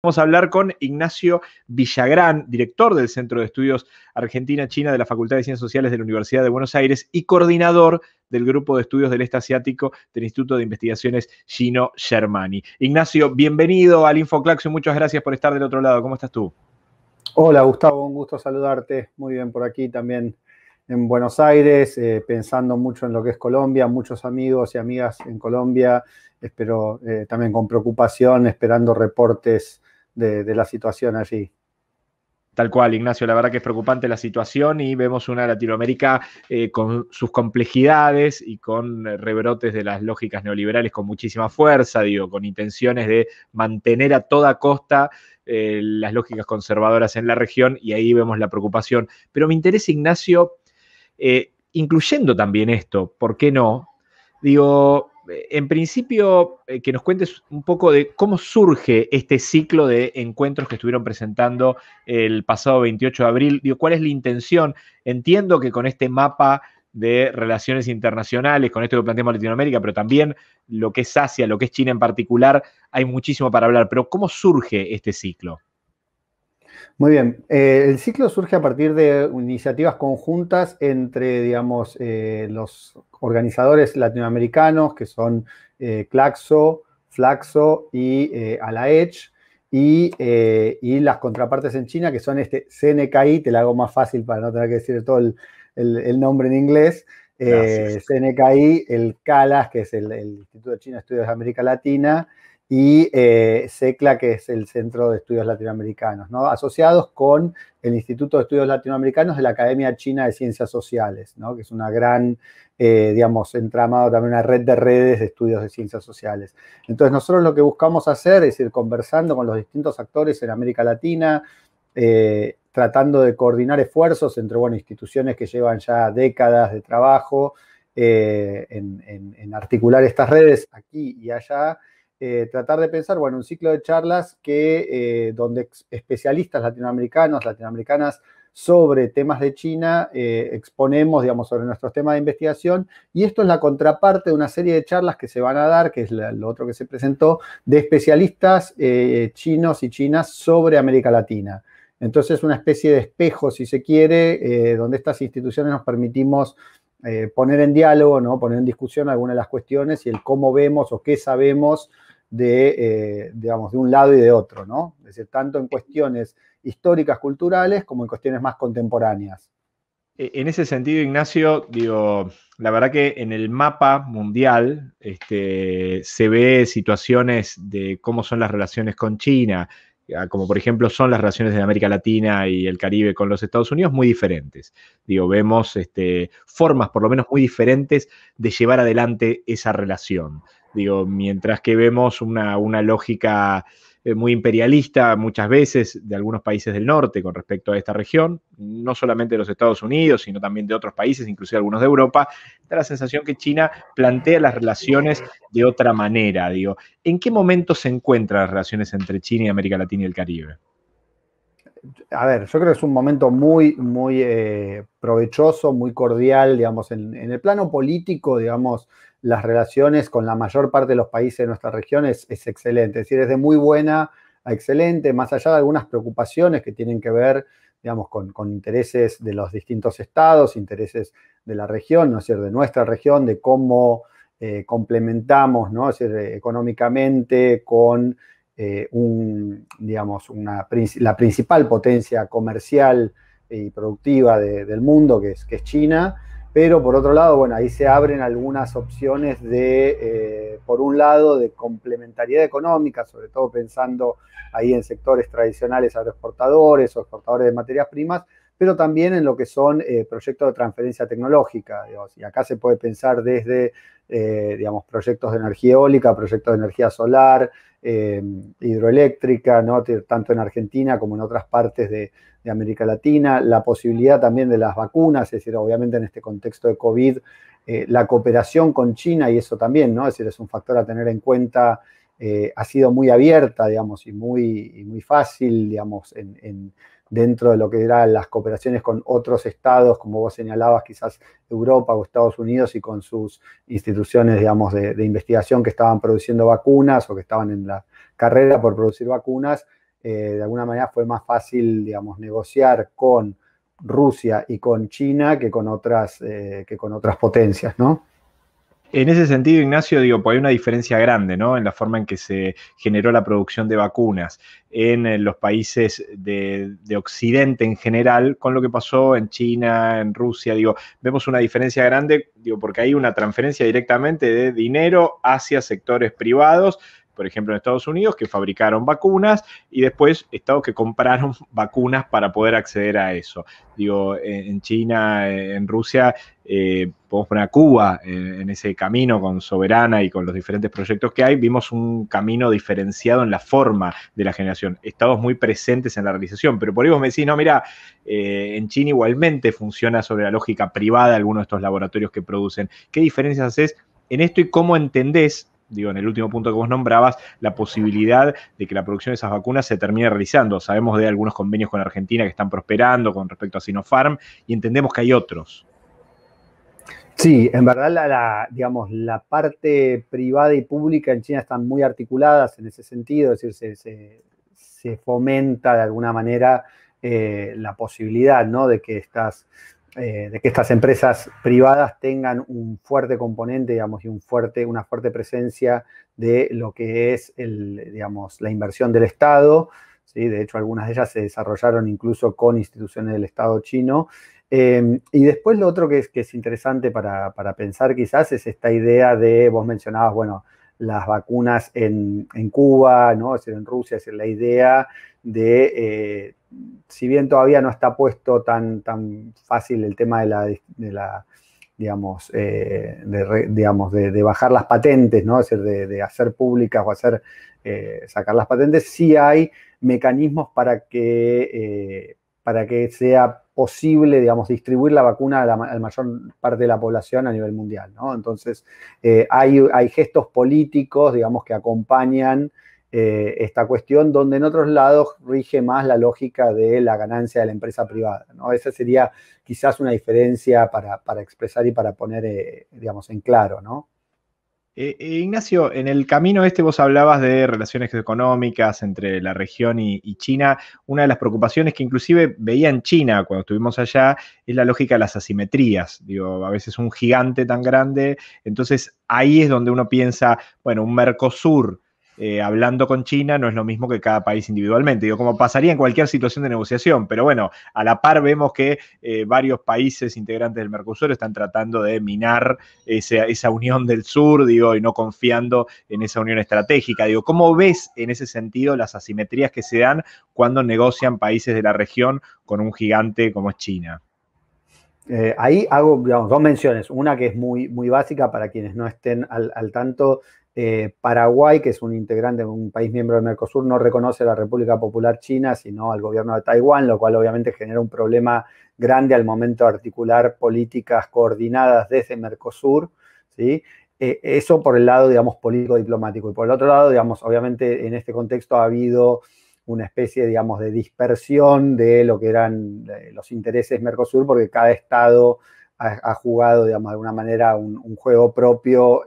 Vamos a hablar con Ignacio Villagrán, director del Centro de Estudios Argentina-China de la Facultad de Ciencias Sociales de la Universidad de Buenos Aires y coordinador del Grupo de Estudios del Este Asiático del Instituto de Investigaciones Chino Germani. Ignacio, bienvenido al InfoClax y muchas gracias por estar del otro lado. ¿Cómo estás tú? Hola Gustavo, un gusto saludarte. Muy bien por aquí también en Buenos Aires, eh, pensando mucho en lo que es Colombia, muchos amigos y amigas en Colombia, espero eh, también con preocupación, esperando reportes de, la situación allí. Tal cual, Ignacio, la verdad que es preocupante la situación y vemos una Latinoamérica eh, con sus complejidades y con rebrotes de las lógicas neoliberales con muchísima fuerza, digo, con intenciones de mantener a toda costa eh, las lógicas conservadoras en la región y ahí vemos la preocupación. Pero me interesa, Ignacio, eh, incluyendo también esto, ¿por qué no? Digo, en principio, eh, que nos cuentes un poco de cómo surge este ciclo de encuentros que estuvieron presentando el pasado 28 de abril. ¿Cuál es la intención? Entiendo que con este mapa de relaciones internacionales, con esto que planteamos Latinoamérica, pero también lo que es Asia, lo que es China en particular, hay muchísimo para hablar. Pero ¿cómo surge este ciclo? Muy bien. Eh, el ciclo surge a partir de iniciativas conjuntas entre, digamos, eh, los organizadores latinoamericanos, que son eh, Claxo, Flaxo y Alaech, y, las contrapartes en China, que son este CNKI, te la hago más fácil para no tener que decir todo el, nombre en inglés, CNKI, el CALAS, que es el, el Instituto de China de Estudios de América Latina, y eh, CECLA, que es el Centro de Estudios Latinoamericanos, asociados con el Instituto de Estudios Latinoamericanos de la Academia China de Ciencias Sociales, que es una gran, eh, digamos, entramado también una red de redes de estudios de ciencias sociales. Entonces, nosotros lo que buscamos hacer es ir conversando con los distintos actores en América Latina, eh, tratando de coordinar esfuerzos entre instituciones que llevan ya décadas de trabajo eh, en articular estas redes aquí y allá eh, tratar de pensar, bueno, un ciclo de charlas que, eh, donde especialistas latinoamericanos, latinoamericanas sobre temas de China, eh, exponemos, digamos, sobre nuestros temas de investigación, y esto es la contraparte de una serie de charlas que se van a dar, que es lo otro que se presentó, de especialistas chinos y chinas sobre América Latina. Entonces, una especie de espejo, si se quiere, donde estas instituciones nos permitimos poner en diálogo, ¿no? poner en discusión algunas de las cuestiones y el cómo vemos o qué sabemos de, eh, digamos, de un lado y de otro, ¿no? decir, tanto en cuestiones históricas, culturales, como en cuestiones más contemporáneas. E, en ese sentido, Ignacio, digo, la verdad que en el mapa mundial este, se ve situaciones de cómo son las relaciones con China, ah, como por ejemplo son las relaciones de América Latina y el Caribe con los Estados Unidos, muy diferentes. Digo, vemos este, formas por lo menos muy diferentes de llevar adelante esa relación. Digo, mientras que vemos una, lógica eh, muy imperialista muchas veces de algunos países del norte con respecto a esta región, no solamente de los Estados Unidos, sino también de otros países, inclusive algunos de Europa, da la sensación que China plantea las relaciones de otra manera. Digo, ¿en qué momento se encuentran las relaciones entre China y América Latina y el Caribe? A ver, yo creo que es un momento muy, muy eh, provechoso, muy cordial, digamos, en el plano político, digamos, las relaciones con la mayor parte de los países de nuestra región es, excelente. Es decir, es de muy buena a excelente, más allá de algunas preocupaciones que tienen que ver, digamos, con, intereses de los distintos estados, intereses de la región, ¿no es cierto?, de nuestra región, de cómo eh, complementamos, ¿no? Eh, económicamente con eh, un, digamos, la principal potencia comercial y productiva del mundo, que es, que es China, pero por otro lado, bueno, ahí se abren algunas opciones de, eh, por un lado, de complementariedad económica, sobre todo pensando ahí en sectores tradicionales agroexportadores o exportadores de materias primas, pero también en lo que son eh, proyectos de transferencia tecnológica. y acá se puede pensar desde, eh, digamos, proyectos de energía eólica, proyectos de energía solar, eh, hidroeléctrica, tanto en Argentina como en otras partes de, América Latina, la posibilidad también de las vacunas, es decir, obviamente en este contexto de COVID, eh, la cooperación con China y eso también, ¿no? es decir, es un factor a tener en cuenta, eh, ha sido muy abierta, digamos, y muy, muy fácil, digamos, en dentro de lo que eran las cooperaciones con otros estados, como vos señalabas, quizás Europa o Estados Unidos y con sus instituciones, digamos, de, investigación que estaban produciendo vacunas o que estaban en la carrera por producir vacunas, eh, de alguna manera fue más fácil, digamos, negociar con Rusia y con China que con otras, eh, que con otras potencias, ¿no? En ese sentido, Ignacio, digo, pues hay una diferencia grande, ¿no? En la forma en que se generó la producción de vacunas en eh, los países de, Occidente en general, con lo que pasó en China, en Rusia, digo, vemos una diferencia grande, digo, porque hay una transferencia directamente de dinero hacia sectores privados por ejemplo, en Estados Unidos, que fabricaron vacunas y después estados que compraron vacunas para poder acceder a eso. Digo, en China, en Rusia, eh, podemos poner a Cuba en ese camino con Soberana y con los diferentes proyectos que hay, vimos un camino diferenciado en la forma de la generación, estados muy presentes en la realización, pero por ahí vos me decís, no, mira, eh, en China igualmente funciona sobre la lógica privada algunos de estos laboratorios que producen. ¿Qué diferencias haces en esto y cómo entendés digo, en el último punto que vos nombrabas, la posibilidad de que la producción de esas vacunas se termine realizando. Sabemos de algunos convenios con Argentina que están prosperando con respecto a Sinopharm y entendemos que hay otros. Sí, en verdad la, digamos, la parte privada y pública en China están muy articuladas en ese sentido, es decir, se, fomenta de alguna manera eh, la posibilidad ¿no? de que estas eh, de que estas empresas privadas tengan un fuerte componente, digamos, y un fuerte, una fuerte presencia de lo que es digamos, la inversión del Estado. ¿sí? De hecho, algunas de ellas se desarrollaron incluso con instituciones del Estado chino. Eh, y después lo otro que es, interesante para, para, pensar quizás es esta idea de, vos mencionabas, bueno, las vacunas en, Cuba, ¿no? en Rusia, es la idea de, eh, si bien todavía no está puesto tan, tan fácil el tema de la, de la digamos, eh, de, digamos de, bajar las patentes, ¿no? de, de hacer públicas o hacer, eh, sacar las patentes, sí hay mecanismos para que, para que sea posible, digamos, distribuir la vacuna a la, mayor parte de la población a nivel mundial, ¿no? Entonces, eh, hay, gestos políticos, digamos, que acompañan eh, esta cuestión, donde en otros lados rige más la lógica de la ganancia de la empresa privada, ¿no? Esa sería quizás una diferencia para, expresar y para poner, eh, digamos, en claro, ¿no? Eh, eh, Ignacio, en el camino este vos hablabas de relaciones económicas entre la región y, y, China. Una de las preocupaciones que inclusive veía en China cuando estuvimos allá es la lógica de las asimetrías. Digo, a veces un gigante tan grande, entonces ahí es donde uno piensa, bueno, un Mercosur eh, hablando con China no es lo mismo que cada país individualmente. Digo, como pasaría en cualquier situación de negociación, pero bueno, a la par vemos que eh, varios países integrantes del Mercosur están tratando de minar esa, unión del sur, digo, y no confiando en esa unión estratégica. Digo, ¿cómo ves en ese sentido las asimetrías que se dan cuando negocian países de la región con un gigante como es China? Eh, ahí hago dos menciones. Una que es muy, muy básica para quienes no estén al, al tanto eh, Paraguay, que es un integrante, un país miembro de Mercosur, no reconoce a la República Popular China, sino al gobierno de Taiwán, lo cual obviamente genera un problema grande al momento de articular políticas coordinadas desde Mercosur. ¿sí? Eh, eso por el lado, digamos, político-diplomático. Y por el otro lado, digamos, obviamente en este contexto ha habido una especie, digamos, de dispersión de lo que eran eh, los intereses Mercosur, porque cada estado ha, jugado, digamos, de alguna manera un, juego propio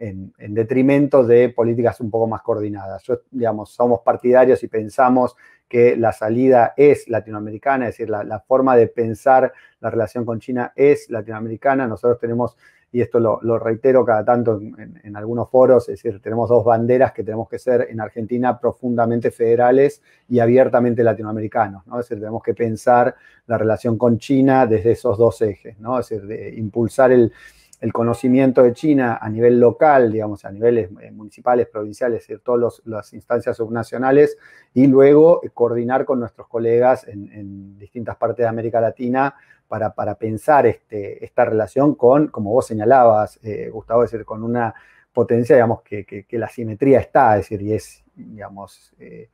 en, detrimento de políticas un poco más coordinadas. digamos, somos partidarios y pensamos que la salida es latinoamericana, es decir, la, forma de pensar la relación con China es latinoamericana. Nosotros tenemos, y esto lo, reitero cada tanto en, algunos foros, es decir, tenemos dos banderas que tenemos que ser en Argentina profundamente federales y abiertamente latinoamericanos, ¿no? Es decir, tenemos que pensar la relación con China desde esos dos ejes, ¿no? Es decir, de impulsar el, el conocimiento de China a nivel local, digamos, a niveles eh, municipales, provinciales, y todas las instancias subnacionales, y luego eh, coordinar con nuestros colegas en, distintas partes de América Latina para, para pensar este, esta relación con, como vos señalabas, eh, Gustavo, decir, con una potencia, digamos, que, que, la simetría está, es decir, y es, digamos, es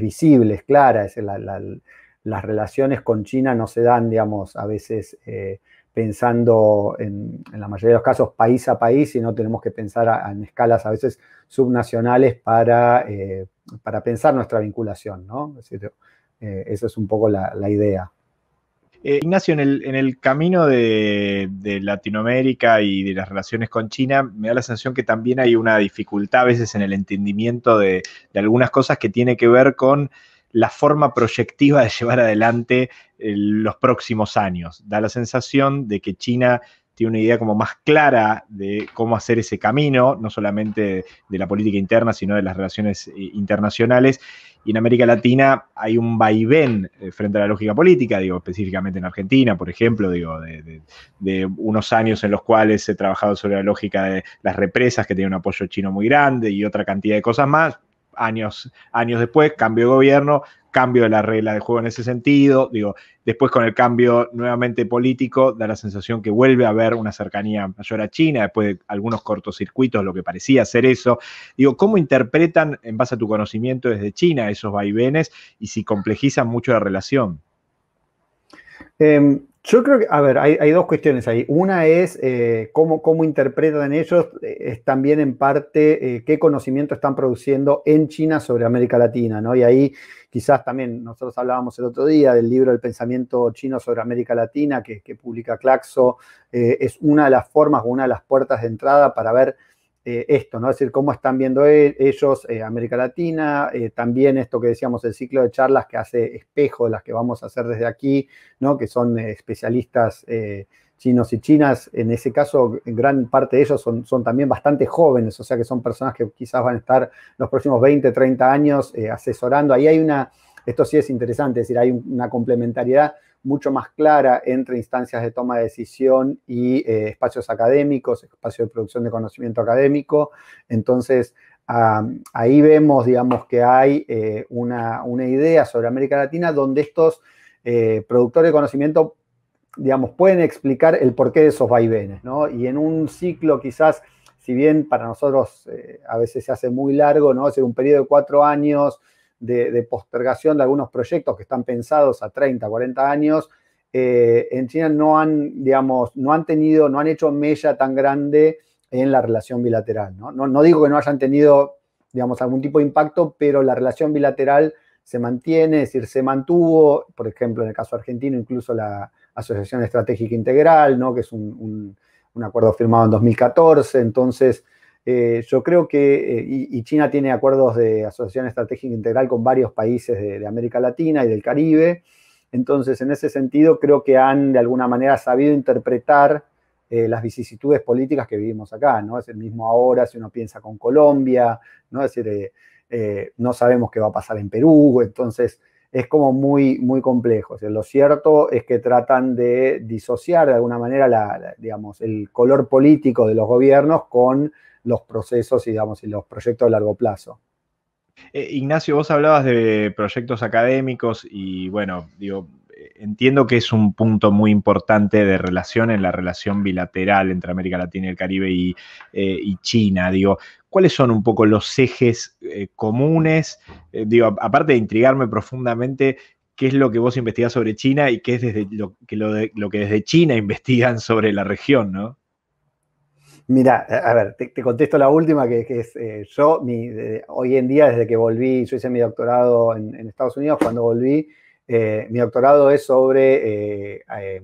visible, es clara, es las relaciones con China no se dan, digamos, a veces pensando en, la mayoría de los casos país a país y no tenemos que pensar en escalas a veces subnacionales para, eh, para pensar nuestra vinculación, ¿no? Es eh, esa es un poco la, idea. Eh, Ignacio, en el, camino de, Latinoamérica y de las relaciones con China, me da la sensación que también hay una dificultad a veces en el entendimiento de, de algunas cosas que tiene que ver con la forma proyectiva de llevar adelante eh, los próximos años. Da la sensación de que China tiene una idea como más clara de cómo hacer ese camino, no solamente de la política interna, sino de las relaciones eh, internacionales. Y en América Latina hay un vaivén eh, frente a la lógica política, digo, específicamente en Argentina, por ejemplo, digo, de, de unos años en los cuales he trabajado sobre la lógica de las represas, que tiene un apoyo chino muy grande y otra cantidad de cosas más, años, años después, cambio de gobierno, cambio de la regla de juego en ese sentido. Digo, después con el cambio nuevamente político, da la sensación que vuelve a haber una cercanía mayor a China, después de algunos cortocircuitos, lo que parecía ser eso. Digo, ¿cómo interpretan, en base a tu conocimiento desde China, esos vaivenes y si complejizan mucho la relación? Em, yo creo que, a ver, hay, dos cuestiones ahí. Una es eh, cómo, interpretan ellos, eh, es también en parte eh, qué conocimiento están produciendo en China sobre América Latina, ¿no? Y ahí quizás también nosotros hablábamos el otro día del libro El pensamiento chino sobre América Latina que publica Claxo, es una de las formas, una de las puertas de entrada para ver eh, esto, ¿no? Es decir, cómo están viendo e-, ellos eh, América Latina, eh, también esto que decíamos, el ciclo de charlas que hace espejo, de las que vamos a hacer desde aquí, ¿no? Que son especialistas chinos y chinas, en ese caso, gran parte de ellos son, son, también bastante jóvenes, o sea que son personas que quizás van a estar los próximos 20, 30 años asesorando. Ahí hay una, esto sí es interesante, es decir, hay una complementariedad mucho más clara entre instancias de toma de decisión y eh, espacios académicos, espacios de producción de conocimiento académico. Entonces, ahí vemos, digamos, que hay eh, una, idea sobre América Latina donde estos eh, productores de conocimiento, digamos, pueden explicar el porqué de esos vaivenes, ¿no? Y en un ciclo quizás, si bien para nosotros a veces se hace muy largo, ¿no? Es un periodo de cuatro años de, postergación de algunos proyectos que están pensados a 30, 40 años, eh, en China no han, digamos, no han tenido, no han hecho mella tan grande en la relación bilateral. ¿no? No, digo que no hayan tenido, digamos, algún tipo de impacto, pero la relación bilateral se mantiene, es decir, se mantuvo, por ejemplo, en el caso argentino, incluso la Asociación Estratégica Integral, ¿no? que es un, un acuerdo firmado en 2014, entonces eh, yo creo que, eh, y, China tiene acuerdos de asociación estratégica integral con varios países de, América Latina y del Caribe, entonces en ese sentido creo que han de alguna manera sabido interpretar eh, las vicisitudes políticas que vivimos acá, ¿no? Es el mismo ahora si uno piensa con Colombia, ¿no? Es decir, no sabemos qué va a pasar en Perú, entonces es como muy, muy complejo. lo cierto es que tratan de disociar de alguna manera la, digamos, el color político de los gobiernos con los procesos y, digamos, y los proyectos de largo plazo. Eh, Ignacio, vos hablabas de proyectos académicos y bueno, digo, entiendo que es un punto muy importante de relación en la relación bilateral entre América Latina y el Caribe y, eh, China. Digo, ¿cuáles son un poco los ejes eh, comunes? Eh, digo, aparte de intrigarme profundamente, ¿qué es lo que vos investigás sobre China y qué es desde lo que, lo que desde China investigan sobre la región, no? Mira, a ver, te, contesto la última, que, es yo, hoy en día, desde que volví, yo hice mi doctorado en Estados Unidos, cuando volví, eh, mi doctorado es sobre eh, eh,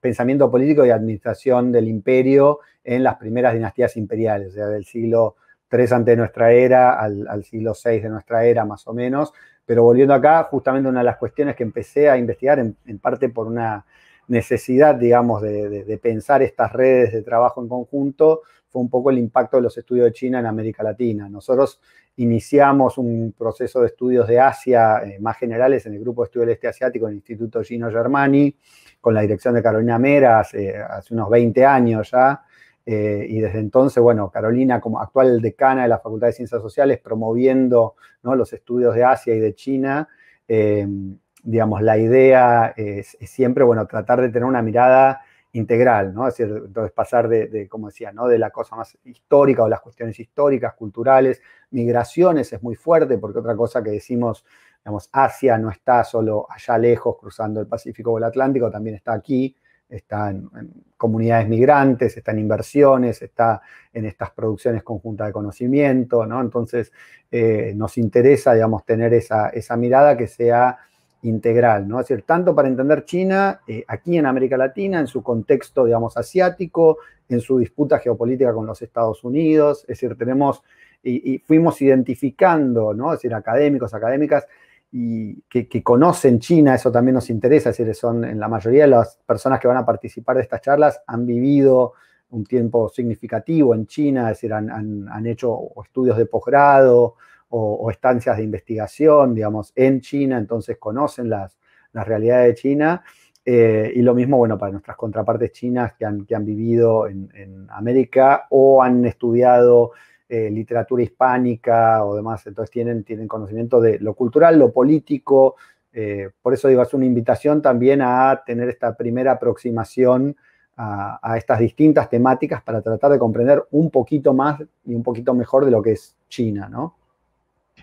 pensamiento político y administración del imperio en las primeras dinastías imperiales, o sea, del siglo III antes de nuestra era al, siglo VI de nuestra era, más o menos. Pero volviendo acá, justamente una de las cuestiones que empecé a investigar, en, parte por una necesidad, digamos, de, de, pensar estas redes de trabajo en conjunto, fue un poco el impacto de los estudios de China en América Latina. Nosotros iniciamos un proceso de estudios de Asia eh, más generales en el Grupo de Estudio del Este Asiático, en el Instituto Gino Germani, con la dirección de Carolina Meras eh, hace unos 20 años ya. Eh, y desde entonces, bueno, Carolina como actual decana de la Facultad de Ciencias Sociales, promoviendo los estudios de Asia y de China, digamos, la idea es, es siempre, bueno, tratar de tener una mirada integral, ¿no? entonces pasar de, como decía, ¿no? De la cosa más histórica o las cuestiones históricas, culturales, migraciones es muy fuerte, porque otra cosa que decimos, digamos, Asia no está solo allá lejos cruzando el Pacífico o el Atlántico, también está aquí, está en, comunidades migrantes, está en inversiones, está en estas producciones conjuntas de conocimiento, ¿no? Entonces, eh, nos interesa, digamos, tener esa, esa mirada que sea integral, ¿no? Es decir, tanto para entender China eh, aquí en América Latina, en su contexto, digamos, asiático, en su disputa geopolítica con los Estados Unidos, es decir, tenemos y, fuimos identificando, ¿no? Es decir, académicos, académicas y que, conocen China, eso también nos interesa, es decir, son en la mayoría de las personas que van a participar de estas charlas han vivido un tiempo significativo en China, es decir, han, han hecho estudios de posgrado, o, estancias de investigación, digamos, en China, entonces conocen las, realidades de China. Eh, y lo mismo, bueno, para nuestras contrapartes chinas que han, vivido en, América o han estudiado eh, literatura hispánica o demás, entonces tienen, tienen conocimiento de lo cultural, lo político. Eh, por eso digo, es una invitación también a tener esta primera aproximación a, a, estas distintas temáticas para tratar de comprender un poquito más y un poquito mejor de lo que es China, ¿no?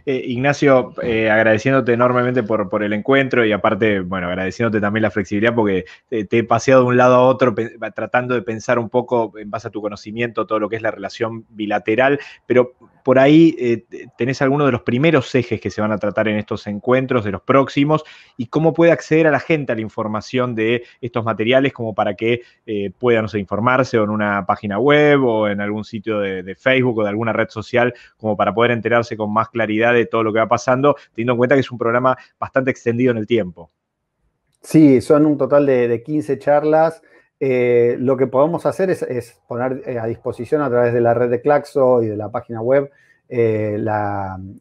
Eh, Ignacio, eh, agradeciéndote enormemente por, el encuentro y aparte, bueno, agradeciéndote también la flexibilidad porque te he paseado de un lado a otro tratando de pensar un poco en base a tu conocimiento todo lo que es la relación bilateral, pero por ahí eh, tenés alguno de los primeros ejes que se van a tratar en estos encuentros, de los próximos, y cómo puede acceder a la gente a la información de estos materiales, como para que eh, puedan informarse o en una página web o en algún sitio de, Facebook o de alguna red social, como para poder enterarse con más claridad de todo lo que va pasando, teniendo en cuenta que es un programa bastante extendido en el tiempo. Sí, son un total de, de 15 charlas eh, lo que podemos hacer es, poner eh, a disposición a través de la red de Claxo y de la página web eh,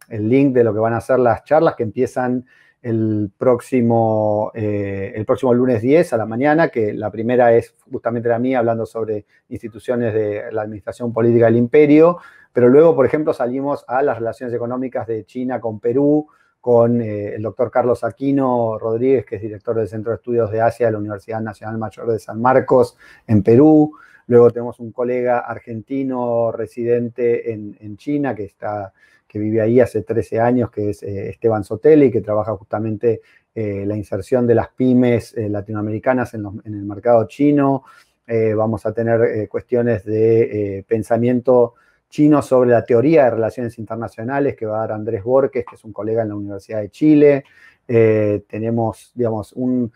el link de lo que van a ser las charlas que empiezan el próximo, el próximo lunes 10 a la mañana, que la primera es justamente la mía hablando sobre instituciones de la administración política del imperio, pero luego, por ejemplo, salimos a las relaciones económicas de China con Perú, con eh, el doctor Carlos Aquino Rodríguez, que es director del Centro de Estudios de Asia de la Universidad Nacional Mayor de San Marcos en Perú. Luego tenemos un colega argentino residente en, China que, está, que vive ahí hace 13 años, que es eh, Esteban Soteli, que trabaja justamente eh, la inserción de las pymes latinoamericanas en, en, el mercado chino. vamos a tener cuestiones de pensamiento chino sobre la teoría de relaciones internacionales que va a dar Andrés Borges, que es un colega en la Universidad de Chile. Eh, tenemos, digamos, un...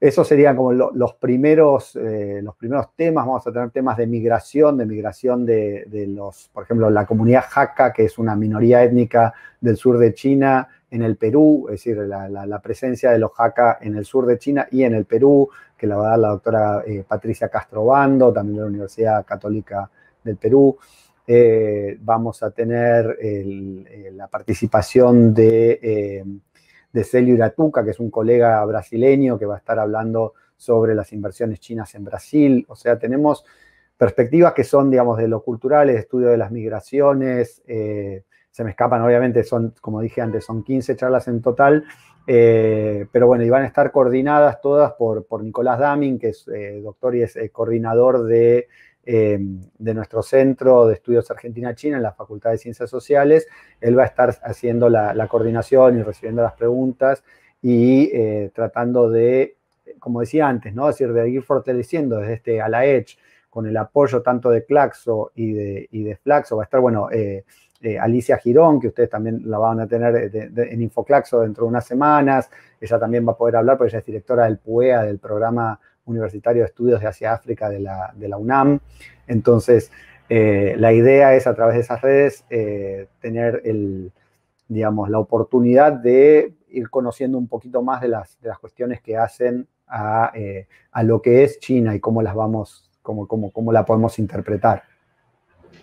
Esos serían como los, primeros, eh, los primeros temas. Vamos a tener temas de migración, de migración de, los, por ejemplo, la comunidad jaca, que es una minoría étnica del sur de China, en el Perú, es decir, la, presencia de los jaca en el sur de China y en el Perú, que la va a dar la doctora eh, Patricia Castro Bando, también de la Universidad Católica del Perú. Eh, vamos a tener eh, la participación de, eh, Celio Iratuca, que es un colega brasileño que va a estar hablando sobre las inversiones chinas en Brasil. O sea, tenemos perspectivas que son, digamos, de lo cultural, el estudio de las migraciones. se me escapan, obviamente, son, como dije antes, son 15 charlas en total. pero bueno, y van a estar coordinadas todas por, por Nicolás Damin, que es doctor y es coordinador de eh, de nuestro Centro de Estudios Argentina-China en la Facultad de Ciencias Sociales. Él va a estar haciendo la, coordinación y recibiendo las preguntas y eh, tratando de, como decía antes, ¿no? de ir fortaleciendo desde este a la Edge con el apoyo tanto de Claxo y de, de Flaxo. Va a estar, bueno, eh, Alicia Girón, que ustedes también la van a tener en Infoclaxo dentro de unas semanas. Ella también va a poder hablar, porque ella es directora del PUEA, del programa Universitario de Estudios de Asia África de la, UNAM. Entonces, eh, la idea es a través de esas redes eh, tener el, digamos, la oportunidad de ir conociendo un poquito más de las, de las cuestiones que hacen a, eh, lo que es China y cómo las vamos, cómo la podemos interpretar.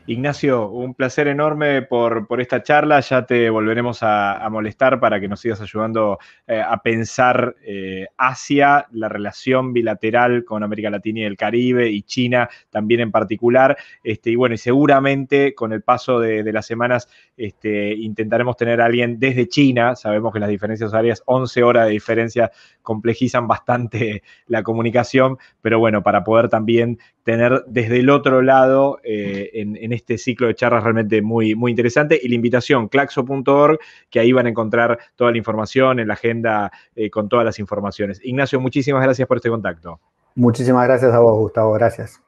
Ignacio, un placer enorme por, esta charla. Ya te volveremos a, molestar para que nos sigas ayudando eh, a pensar eh, hacia la relación bilateral con América Latina y el Caribe y China también en particular. Este, y bueno, seguramente con el paso de, las semanas este, intentaremos tener a alguien desde China. Sabemos que las diferencias horarias, 11 horas de diferencia, complejizan bastante la comunicación, pero bueno, para poder también tener desde el otro lado eh, en, este ciclo de charlas realmente muy, muy interesante. Y la invitación, claxo.org, que ahí van a encontrar toda la información en la agenda eh, con todas las informaciones. Ignacio, muchísimas gracias por este contacto. Muchísimas gracias a vos, Gustavo. Gracias.